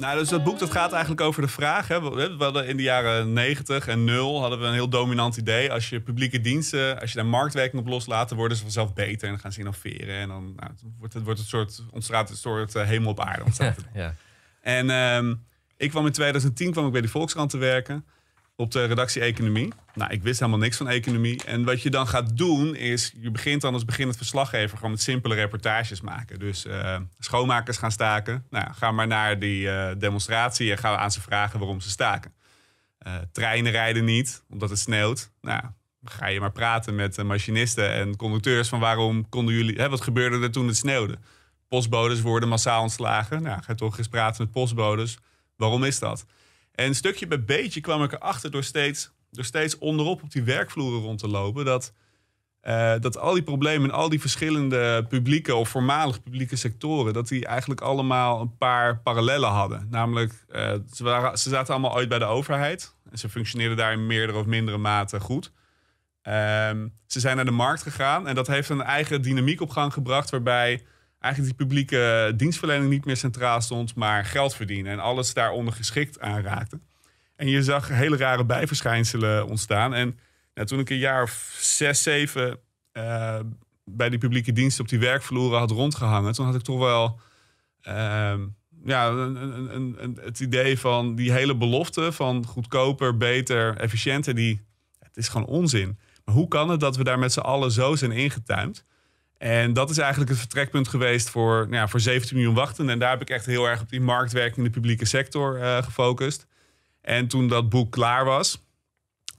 Nou, dus dat boek dat gaat eigenlijk over de vraag. Hè. We hadden in de jaren 90 en 0 hadden we een heel dominant idee. Als je publieke diensten, als je daar marktwerking op loslaat, dan worden ze vanzelf beter en dan gaan ze innoveren. En dan nou, wordt, het, wordt een soort, ontstaat een soort eh, hemel op aarde. ja, En ehm, ik kwam in 2010 kwam ik bij de Volkskrant te werken op de redactie Economie. Nou, ik wist helemaal niks van economie. En wat je dan gaat doen is, je begint dan als beginnend verslaggever gewoon met simpele reportages maken. Dus eh, schoonmakers gaan staken. Nou, ga maar naar die eh, demonstratie en ga aan ze vragen waarom ze staken. Eh, treinen rijden niet, omdat het sneeuwt. Nou, ga je maar praten met machinisten en conducteurs van waarom konden jullie... Hè, wat gebeurde er toen het sneeuwde? Postbodes worden massaal ontslagen. Nou, ga toch eens praten met postbodes. Waarom is dat? En stukje bij beetje kwam ik erachter door steeds, door steeds onderop op die werkvloeren rond te lopen. Dat, eh, dat al die problemen in al die verschillende publieke of voormalig publieke sectoren, dat die eigenlijk allemaal een paar parallellen hadden. Namelijk, eh, ze, waren, ze zaten allemaal ooit bij de overheid. En ze functioneerden daar in meerdere of mindere mate goed. Ehm, ze zijn naar de markt gegaan en dat heeft een eigen dynamiek op gang gebracht, waarbij eigenlijk die publieke dienstverlening niet meer centraal stond, maar geld verdienen en alles daaronder geschikt aanraakte. En je zag hele rare bijverschijnselen ontstaan. En nou, toen ik een jaar of zes, zeven eh, bij die publieke dienst op die werkvloeren had rondgehangen, toen had ik toch wel ehm, ja, een, een, het idee van die hele belofte van goedkoper, beter, efficiënter, die, het is gewoon onzin. Maar hoe kan het dat we daar met z'n allen zo zijn ingetuimd? En dat is eigenlijk het vertrekpunt geweest voor, nou ja, voor 17 miljoen wachten. En daar heb ik echt heel erg op die marktwerking in de publieke sector eh, gefocust. En toen dat boek klaar was,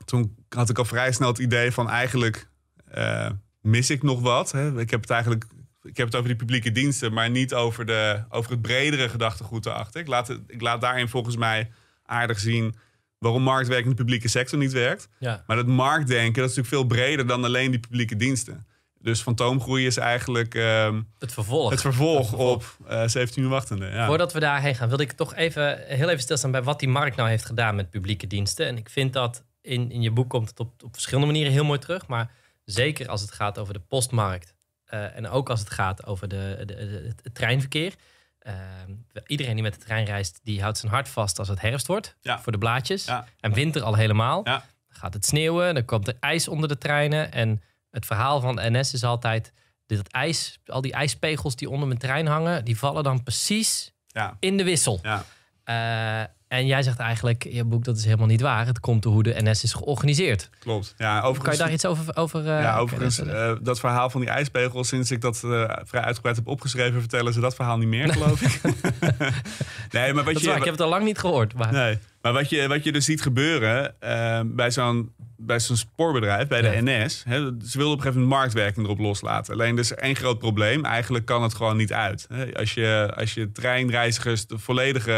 toen had ik al vrij snel het idee van eigenlijk eh, mis ik nog wat. Hè? Ik heb het eigenlijk ik heb het over die publieke diensten, maar niet over, de, over het bredere gedachtegoed erachter. Ik laat, ik laat daarin volgens mij aardig zien waarom marktwerking in de publieke sector niet werkt. Ja. Maar dat marktdenken, dat is natuurlijk veel breder dan alleen die publieke diensten. Dus fantoomgroei is eigenlijk ehm, het vervolg, het vervolg, op uh, eh, 17 uur wachtende. Ja. Voordat we daarheen gaan, wilde ik toch even, heel even stilstaan bij wat die markt nou heeft gedaan met publieke diensten. En ik vind dat in, in je boek komt het op, op verschillende manieren heel mooi terug. Maar zeker als het gaat over de postmarkt eh, en ook als het gaat over de, de, het treinverkeer. Eh, iedereen die met de trein reist, die houdt zijn hart vast als het herfst wordt. Voor de blaadjes. En winter al helemaal. Dan gaat het sneeuwen, dan komt er ijs onder de treinen. En het verhaal van NS is altijd dat ijs, al die ijspegels die onder mijn trein hangen, die vallen dan precies ja. in de wissel. Ja. Eh, en jij zegt eigenlijk, je boek dat is helemaal niet waar. Het komt door hoe de NS is georganiseerd. Klopt. Ja, overigens, kan je daar iets over? over eh, ja, overigens, eh, dat verhaal van die ijspegels, sinds ik dat vrij uitgebreid heb opgeschreven, vertellen ze dat verhaal niet meer, geloof ik. nee, maar wat je, waar, ik heb het al lang niet gehoord. Maar... Nee, maar wat je, wat je dus ziet gebeuren bij zo'n bij zo'n spoorbedrijf, bij de NS. ze wilden op een gegeven moment marktwerking erop loslaten. Alleen er is één groot probleem. Eigenlijk kan het gewoon niet uit. Als, je, als je treinreizigers de volledige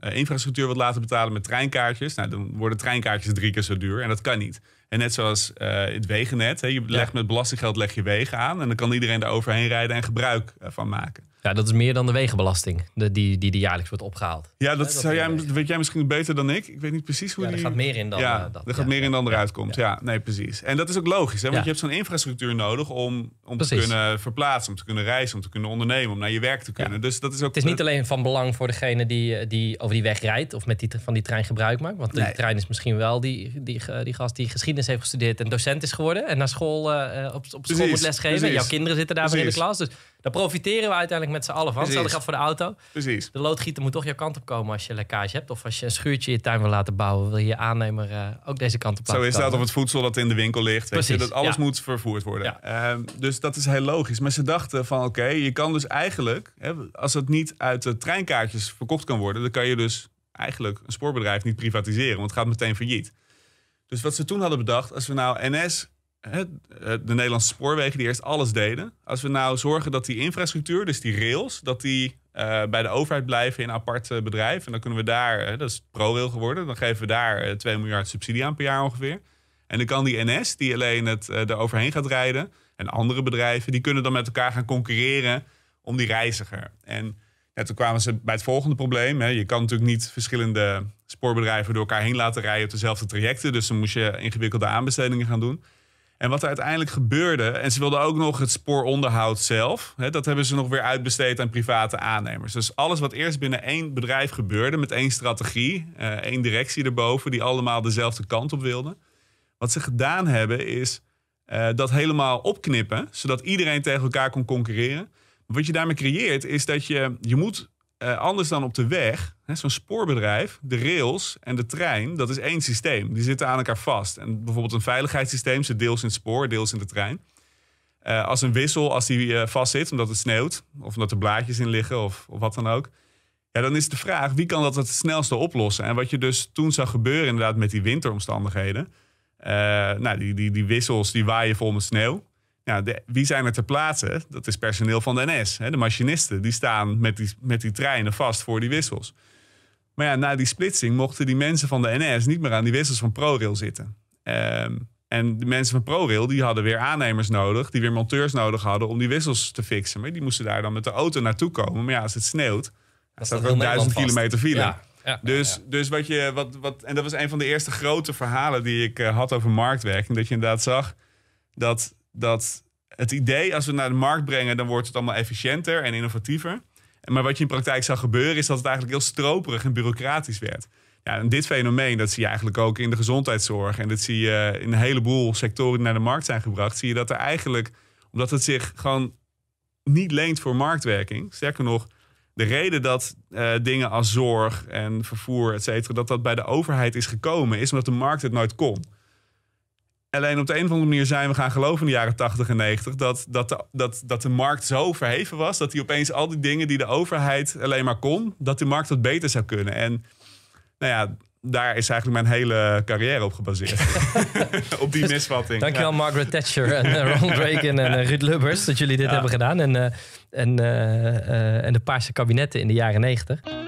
eh, infrastructuur wilt laten betalen met treinkaartjes, nou, dan worden treinkaartjes drie keer zo duur. En dat kan niet. En net zoals eh, het wegennet. je legt met belastinggeld leg je wegen aan. En dan kan iedereen er overheen rijden en gebruik eh, van maken. Ja, dat is meer dan de wegenbelasting die, die, die jaarlijks wordt opgehaald. Ja, dat, zou jij, weet jij misschien beter dan ik. Ik weet niet precies hoe ja, er gaat meer in dan ja, eh, dat. gaat meer in dan eruit komt, ja. Nee, precies. En dat is ook logisch, hè? want je hebt zo'n infrastructuur nodig... om, om te kunnen verplaatsen, om te kunnen reizen, om te kunnen ondernemen... om naar je werk te kunnen. Dus dat is ook... Het is niet alleen van belang voor degene die, eh, die over die weg rijdt... of met die, van die trein gebruik maakt. Want die trein is misschien wel die, die, die gast die geschiedenis heeft gestudeerd... en docent is geworden en naar school uh, op, op school precies, moet lesgeven. Precies. Jouw kinderen zitten daar in de klas, dus... Daar profiteren we uiteindelijk met z'n allen van. Hetzelfde geldt voor de auto. Precies. De loodgieter moet toch jouw kant op komen als je lekkage hebt. Of als je een schuurtje in je tuin wil laten bouwen, wil je aannemer uh, ook deze kant op Zo is dat op het voedsel dat in de winkel ligt. Precies. Weet dat alles moet vervoerd worden. Ja. Ehm, dus dat is heel logisch. Maar ze dachten van oké, je kan dus eigenlijk, hè, als het niet uit de treinkaartjes verkocht kan worden, dan kan je dus eigenlijk een spoorbedrijf niet privatiseren, want het gaat meteen failliet. Dus wat ze toen hadden bedacht, als we nou NS eh, de Nederlandse spoorwegen die eerst alles deden. Als we nou zorgen dat die infrastructuur, dus die rails, dat die eh, bij de overheid blijven in een apart eh, bedrijf. En dan kunnen we daar, dat is ProRail geworden, dan geven we daar 2 miljard subsidie aan per jaar ongeveer. En dan kan die NS, die alleen het er overheen gaat rijden, en andere bedrijven, die kunnen dan met elkaar gaan concurreren om die reiziger. En toen kwamen ze bij het volgende probleem. Hè. Je kan natuurlijk niet verschillende spoorbedrijven door elkaar heen laten rijden op dezelfde trajecten. Dus dan moest je ingewikkelde aanbestedingen gaan doen. En wat er uiteindelijk gebeurde, en ze wilden ook nog het spooronderhoud zelf, hè, dat hebben ze nog weer uitbesteed aan private aannemers. Dus alles wat eerst binnen één bedrijf gebeurde, met één strategie, eh, één directie erboven, die allemaal dezelfde kant op wilden. Wat ze gedaan hebben is eh, dat helemaal opknippen, zodat iedereen tegen elkaar kon concurreren. wat je daarmee creëert, is dat je, je moet eh, anders dan op de weg, zo'n spoorbedrijf, de rails en de trein, dat is één systeem. Die zitten aan elkaar vast. En bijvoorbeeld een veiligheidssysteem zit deels in het spoor, deels in de trein. Eh, als een wissel, als die eh, vast zit omdat het sneeuwt, of omdat er blaadjes in liggen, of, of wat dan ook. Ja, dan is de vraag, wie kan dat het snelste oplossen? En wat je dus toen zou gebeuren inderdaad met die winteromstandigheden. nou, die, die, die wissels die waaien vol met sneeuw. Nou, wie zijn er ter plaatse? Dat is personeel van de NS. Hè? De machinisten die staan met die, met die treinen vast voor die wissels. Maar ja, na die splitsing mochten die mensen van de NS niet meer aan die wissels van ProRail zitten. Ehm, en de mensen van ProRail die hadden weer aannemers nodig, die weer monteurs nodig hadden om die wissels te fixen. Maar die moesten daar dan met de auto naartoe komen. Maar ja, als het sneeuwt, dan staat er ook duizend kilometer file. dus, dus wat je, wat, wat, en dat was een van de eerste grote verhalen die ik eh, had over marktwerking. Dat je inderdaad zag dat dat het idee, als we naar de markt brengen, dan wordt het allemaal efficiënter en innovatiever. Maar wat je in praktijk zag gebeuren, is dat het eigenlijk heel stroperig en bureaucratisch werd. Ja, en dit fenomeen, dat zie je eigenlijk ook in de gezondheidszorg. En dat zie je in een heleboel sectoren die naar de markt zijn gebracht. Zie je dat er eigenlijk, omdat het zich gewoon niet leent voor marktwerking. Sterker nog, de reden dat eh, dingen als zorg en vervoer, et cetera, dat dat bij de overheid is gekomen, is omdat de markt het nooit kon. Alleen op de een of andere manier zijn we gaan geloven in de jaren 80 en 90 dat, dat, de, dat, dat de markt zo verheven was dat hij opeens al die dingen die de overheid alleen maar kon, dat de markt dat beter zou kunnen. En nou ja, daar is eigenlijk mijn hele carrière op gebaseerd. op die misvatting. Dankjewel Margaret Thatcher en uh, eh, Ronald Reagan en uh, Ruud Lubbers dat jullie dit hebben gedaan. En, eh, en, en de paarse kabinetten in de jaren 90.